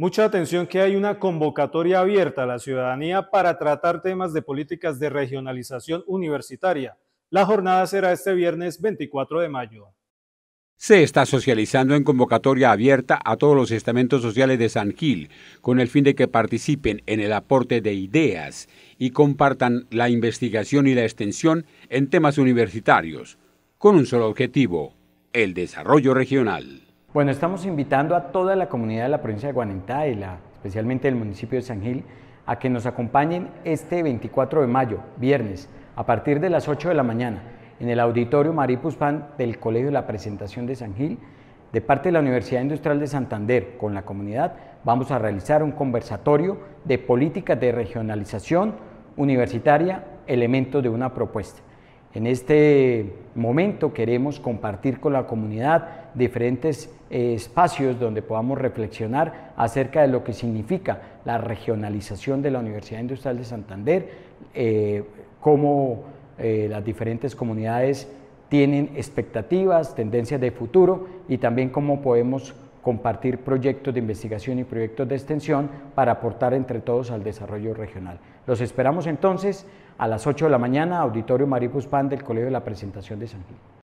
Mucha atención que hay una convocatoria abierta a la ciudadanía para tratar temas de políticas de regionalización universitaria. La jornada será este viernes 24 de mayo. Se está socializando en convocatoria abierta a todos los estamentos sociales de San Gil, con el fin de que participen en el aporte de ideas y compartan la investigación y la extensión en temas universitarios, con un solo objetivo, el desarrollo regional. Bueno, estamos invitando a toda la comunidad de la provincia de Guanentá y la, especialmente del municipio de San Gil a que nos acompañen este 24 de mayo, viernes, a partir de las 8 de la mañana, en el auditorio Maripuspan del Colegio de la Presentación de San Gil, de parte de la Universidad Industrial de Santander, con la comunidad, vamos a realizar un conversatorio de políticas de regionalización universitaria, elementos de una propuesta. En este momento queremos compartir con la comunidad diferentes eh, espacios donde podamos reflexionar acerca de lo que significa la regionalización de la Universidad Industrial de Santander, eh, cómo eh, las diferentes comunidades tienen expectativas, tendencias de futuro y también cómo podemos compartir proyectos de investigación y proyectos de extensión para aportar entre todos al desarrollo regional. Los esperamos entonces a las 8 de la mañana, Auditorio Maripus Pan del Colegio de la Presentación de San Gil.